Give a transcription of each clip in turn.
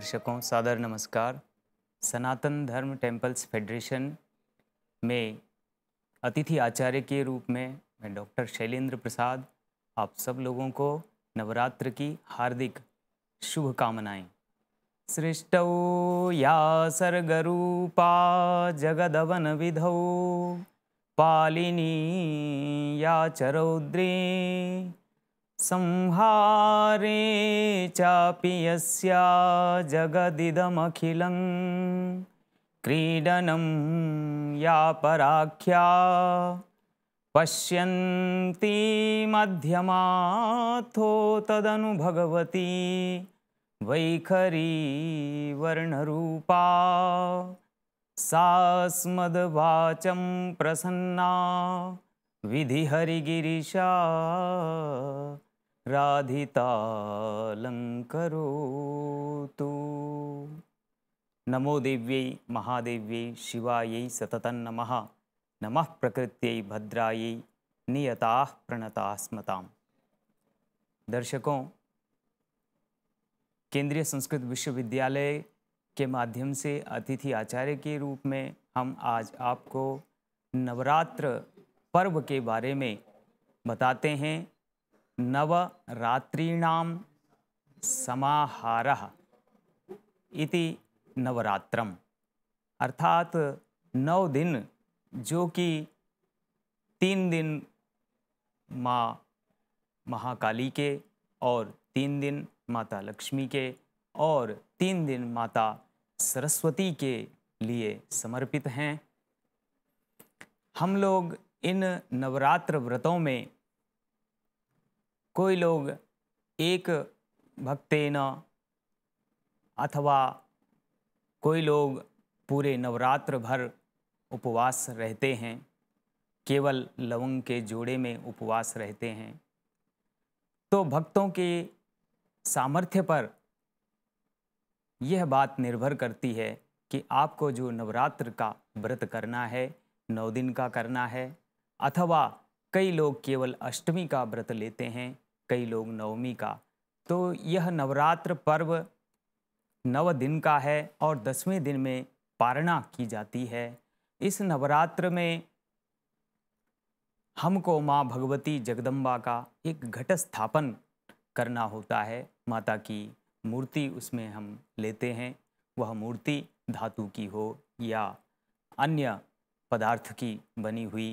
दर्शकों सादर नमस्कार सनातन धर्म टेम्पल्स फेडरेशन में अतिथि आचार्य के रूप में मैं डॉक्टर शैलेंद्र प्रसाद आप सब लोगों को नवरात्र की हार्दिक शुभकामनाएं सृष्टौ या सर्गरूपा जगदवन विधौ पालिनी या चरौद्री संहारे चापि यस्या जगदिदमखिलं क्रीडनं या पराख्या पश्यन्ती मध्यमाथो वैखरी वर्णरूपा सास्मद्वाचं प्रसन्ना विधिहरिगिरिशा राधितालङ्करोतु नमो शिवाय महादेव्यै शिवायै नम नमः प्रकृत्यै भद्रायै नियताः स्मता दर्शकों केंद्रीय संस्कृत विश्वविद्यालय के माध्यम से अतिथि आचार्य के रूप में हम आज आपको नवरात्र पर्व के बारे में बताते हैं नवरात्रीणां समाहारः इति नवरात्रम अर्थात नौ दिन जो कि तीन दिन माँ महाकाली के और तीन दिन माता लक्ष्मी के और तीन दिन माता सरस्वती के लिए समर्पित हैं हम लोग इन नवरात्र व्रतों में कोई लोग एक भक्तेन अथवा कोई लोग पूरे नवरात्र भर उपवास रहते हैं केवल लवंग के जोड़े में उपवास रहते हैं तो भक्तों के सामर्थ्य पर यह बात निर्भर करती है कि आपको जो नवरात्र का व्रत करना है नौ दिन का करना है अथवा कई लोग केवल अष्टमी का व्रत लेते हैं कई लोग नवमी का तो यह नवरात्र पर्व नव दिन का है और दसवें दिन में पारणा की जाती है इस नवरात्र में हमको माँ भगवती जगदम्बा का एक घट स्थापन करना होता है माता की मूर्ति उसमें हम लेते हैं वह मूर्ति धातु की हो या अन्य पदार्थ की बनी हुई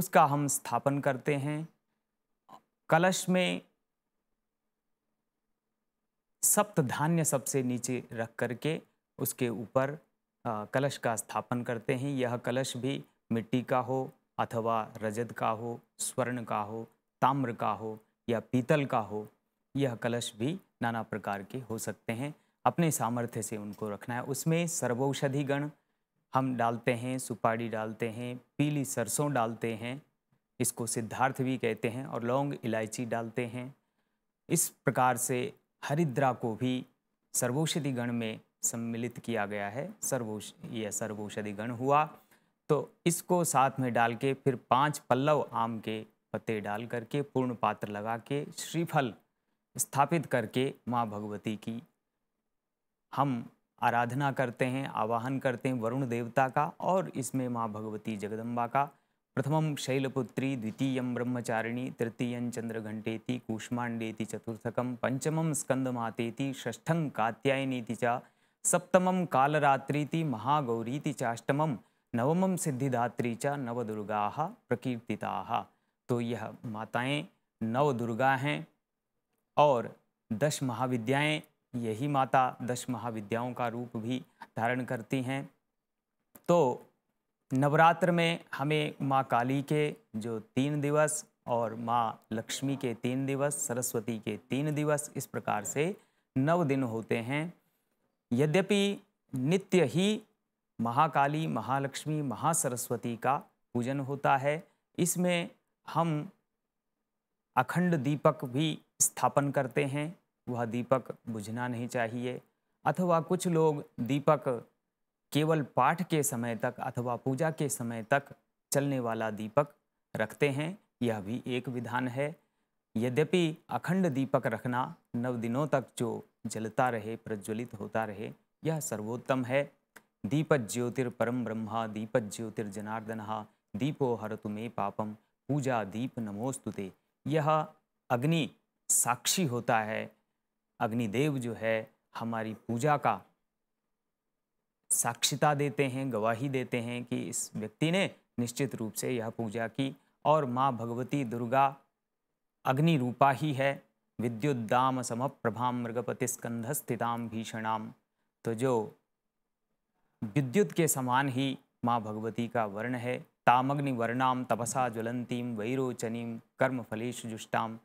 उसका हम स्थापन करते हैं कलश में सप्त धान्य सबसे नीचे रख करके उसके ऊपर कलश का स्थापन करते हैं यह कलश भी मिट्टी का हो अथवा रजत का हो स्वर्ण का हो ताम्र का हो या पीतल का हो यह कलश भी नाना प्रकार के हो सकते हैं अपने सामर्थ्य से उनको रखना है उसमें सर्वौषधि गण हम डालते हैं सुपारी डालते हैं पीली सरसों डालते हैं इसको सिद्धार्थ भी कहते हैं और लौंग इलायची डालते हैं इस प्रकार से हरिद्रा को भी सर्वोषधि गण में सम्मिलित किया गया है सर्वोष यह सर्वोषधि गण हुआ तो इसको साथ में डाल के फिर पांच पल्लव आम के पत्ते डाल करके पूर्ण पात्र लगा के श्रीफल स्थापित करके माँ भगवती की हम आराधना करते हैं आवाहन करते हैं वरुण देवता का और इसमें माँ भगवती जगदम्बा का प्रथम शैलपुत्री द्वितीय ब्रह्मचारिणी तृतीय चंद्रघंटेति कूष्माण्डेति चतुर्थक पंचम स्कन्दमातेति षष्ठं कात्यायनी च सप्तम कालरात्रीति महागौरी चाष्टम नवम सिद्धिदात्री च नवदुर्गा प्रकर्ति तो यह माताएं नव दुर्गा हैं और दश महाविद्याएं यही माता दश महाविद्याओं का रूप भी धारण करती हैं तो नवरात्र में हमें माँ काली के जो तीन दिवस और माँ लक्ष्मी के तीन दिवस सरस्वती के तीन दिवस इस प्रकार से नव दिन होते हैं यद्यपि नित्य ही महाकाली महालक्ष्मी महासरस्वती का पूजन होता है इसमें हम अखंड दीपक भी स्थापन करते हैं वह दीपक बुझना नहीं चाहिए अथवा कुछ लोग दीपक केवल पाठ के समय तक अथवा पूजा के समय तक चलने वाला दीपक रखते हैं यह भी एक विधान है यद्यपि अखंड दीपक रखना नव दिनों तक जो जलता रहे प्रज्वलित होता रहे यह सर्वोत्तम है दीपक ज्योतिर परम ब्रह्मा दीपक ज्योतिर जनार्दनहा दीपो हर तुमे पापम पूजा दीप नमोस्तुते यह अग्नि साक्षी होता है अग्निदेव जो है हमारी पूजा का साक्षिता देते हैं गवाही देते हैं कि इस व्यक्ति ने निश्चित रूप से यह पूजा की और माँ भगवती दुर्गा अग्नि रूपा ही है सम प्रभाम मृगपति स्कंध स्थिताम भीषणाम तो जो विद्युत के समान ही माँ भगवती का वर्ण है तामग्नि वर्णाम तपसा ज्वलंतीम वैरोचनीम कर्म फलेश जुष्टाम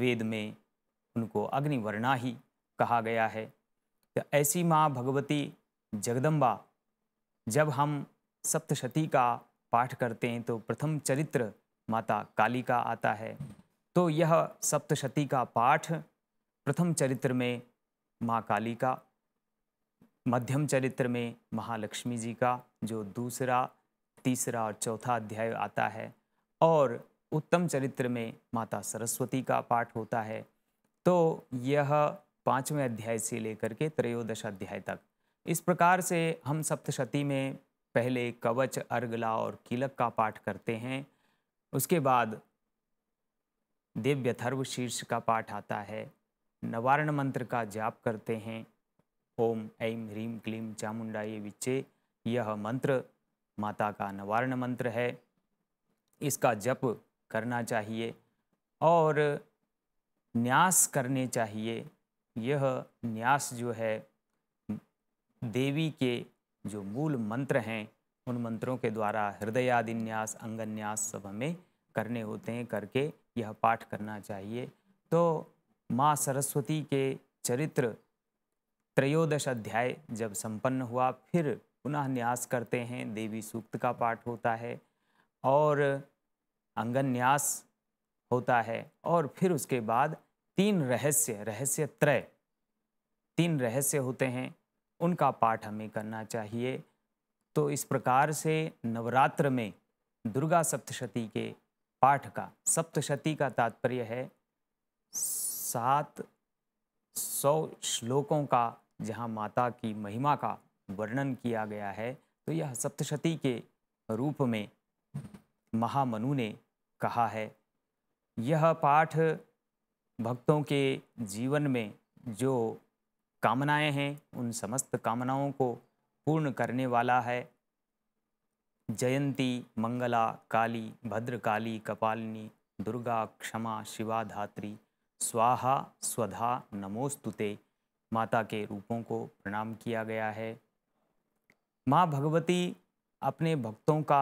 वेद में उनको अग्निवर्णा ही कहा गया है तो ऐसी माँ भगवती जगदम्बा जब हम सप्तशती का पाठ करते हैं तो प्रथम चरित्र माता काली का आता है तो यह सप्तशती का पाठ प्रथम चरित्र में माँ काली का मध्यम चरित्र में महालक्ष्मी जी का जो दूसरा तीसरा और चौथा अध्याय आता है और उत्तम चरित्र में माता सरस्वती का पाठ होता है तो यह पाँचवें अध्याय से लेकर के त्रयोदश अध्याय तक इस प्रकार से हम सप्तशती में पहले कवच अर्गला और किलक का पाठ करते हैं उसके बाद दिव्यथर्व शीर्ष का पाठ आता है नवारण मंत्र का जाप करते हैं ओम ऐम ह्रीम क्लीम चामुंडा ये विच्चे यह मंत्र माता का नवारण मंत्र है इसका जप करना चाहिए और न्यास करने चाहिए यह न्यास जो है देवी के जो मूल मंत्र हैं उन मंत्रों के द्वारा हृदयादिन्यास अंगन्यास सब हमें करने होते हैं करके यह पाठ करना चाहिए तो माँ सरस्वती के चरित्र त्रयोदश अध्याय जब संपन्न हुआ फिर पुनः न्यास करते हैं देवी सूक्त का पाठ होता है और अंगन्यास होता है और फिर उसके बाद तीन रहस्य रहस्य त्रय तीन रहस्य होते हैं उनका पाठ हमें करना चाहिए तो इस प्रकार से नवरात्र में दुर्गा सप्तशती के पाठ का सप्तशती का तात्पर्य है सात सौ श्लोकों का जहाँ माता की महिमा का वर्णन किया गया है तो यह सप्तशती के रूप में महामनु ने कहा है यह पाठ भक्तों के जीवन में जो कामनाएं हैं उन समस्त कामनाओं को पूर्ण करने वाला है जयंती मंगला काली भद्रकाली कपालिनी दुर्गा क्षमा शिवा धात्री स्वाहा स्वधा नमोस्तुते माता के रूपों को प्रणाम किया गया है माँ भगवती अपने भक्तों का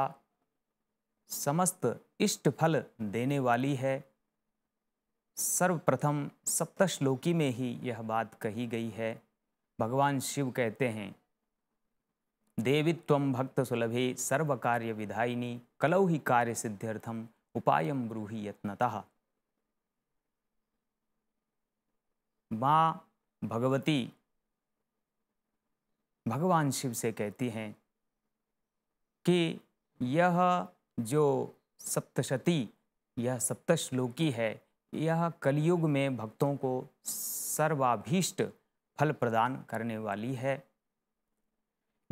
समस्त इष्ट फल देने वाली है सर्वप्रथम सप्तश्लोकी में ही यह बात कही गई है भगवान शिव कहते हैं देवी तम भक्त सुलभे सर्व कार्य विधायिनी कलौ ही कार्य सिद्ध्यर्थम उपाय ब्रूही यत्नता माँ भगवती भगवान शिव से कहती हैं कि यह जो सप्तशती यह सप्तश्लोकी है यह कलयुग में भक्तों को सर्वाभीष्ट फल प्रदान करने वाली है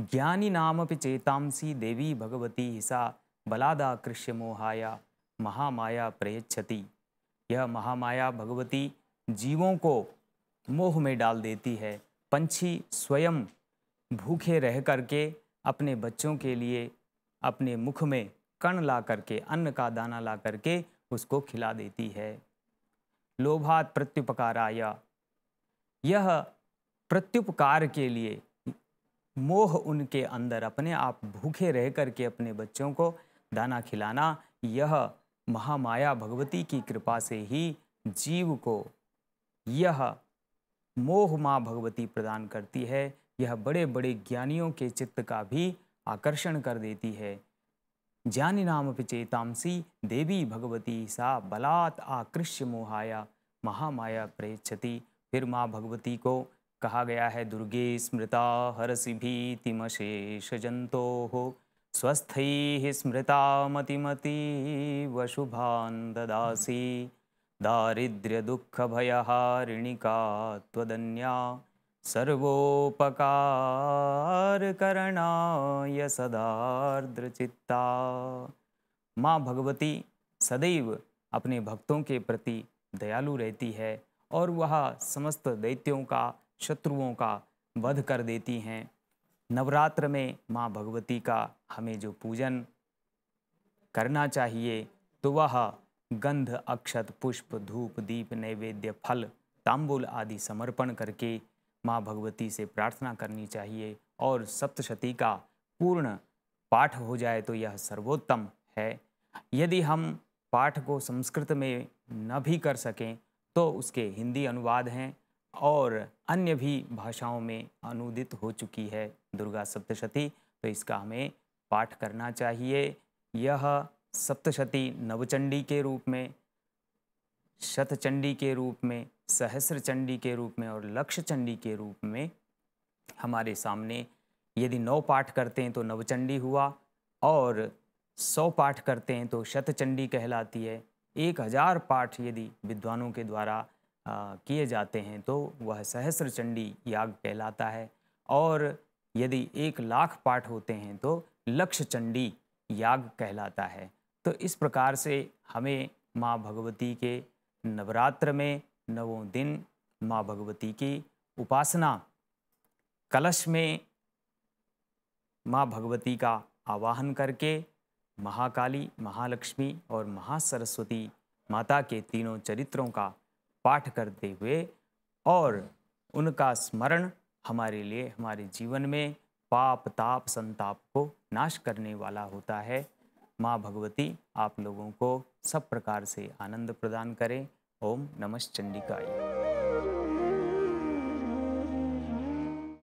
ज्ञानी नामपि चेतांसी देवी भगवती हिसा बलादा कृष्य मोहाया महामाया प्रयच्छति यह महामाया भगवती जीवों को मोह में डाल देती है पंछी स्वयं भूखे रह करके अपने बच्चों के लिए अपने मुख में कण ला करके अन्न का दाना ला करके उसको खिला देती है लोभात प्रत्युपकाराय यह प्रत्युपकार के लिए मोह उनके अंदर अपने आप भूखे रह करके अपने बच्चों को दाना खिलाना यह महामाया भगवती की कृपा से ही जीव को यह मोह माँ भगवती प्रदान करती है यह बड़े बड़े ज्ञानियों के चित्त का भी आकर्षण कर देती है नाम चेतांसी देवी भगवती सा बलात् आकृष्य मोहाया महामाया प्रेक्षति फिर माँ भगवती को कहा गया है दुर्गे स्मृता हरसि भीतिमशेष जंतो हो स्वस्थ स्मृता मतिमती वशुभान् ददासि दारिद्र्यदुःखभयहारिणिका त्वदन्या सर्वोपकार सर्वोपकारकरणाय सदार्द्रचित्ता माँ भगवती सदैव अपने भक्तों के प्रति दयालु रहती है और वह समस्त दैत्यों का शत्रुओं का वध कर देती हैं नवरात्र में माँ भगवती का हमें जो पूजन करना चाहिए तो वह गंध अक्षत पुष्प धूप दीप नैवेद्य फल तांबुल आदि समर्पण करके माँ भगवती से प्रार्थना करनी चाहिए और सप्तशती का पूर्ण पाठ हो जाए तो यह सर्वोत्तम है यदि हम पाठ को संस्कृत में न भी कर सकें तो उसके हिंदी अनुवाद हैं और अन्य भी भाषाओं में अनुदित हो चुकी है दुर्गा सप्तशती तो इसका हमें पाठ करना चाहिए यह सप्तशती नवचंडी के रूप में शतचंडी के रूप में सहस्र चंडी के रूप में और लक्ष्य चंडी के रूप में हमारे सामने यदि नौ पाठ करते हैं तो नवचंडी हुआ और सौ पाठ करते हैं तो शतचंडी कहलाती है एक हज़ार पाठ यदि विद्वानों के द्वारा किए जाते हैं तो वह सहस्र चंडी याग कहलाता है और यदि एक लाख पाठ होते हैं तो लक्ष चंडी याग कहलाता है तो इस प्रकार से हमें माँ भगवती के नवरात्र में नवों दिन माँ भगवती की उपासना कलश में माँ भगवती का आवाहन करके महाकाली महालक्ष्मी और महासरस्वती माता के तीनों चरित्रों का पाठ करते हुए और उनका स्मरण हमारे लिए हमारे जीवन में पाप ताप संताप को नाश करने वाला होता है माँ भगवती आप लोगों को सब प्रकार से आनंद प्रदान करें ओम नमः चंडिकाय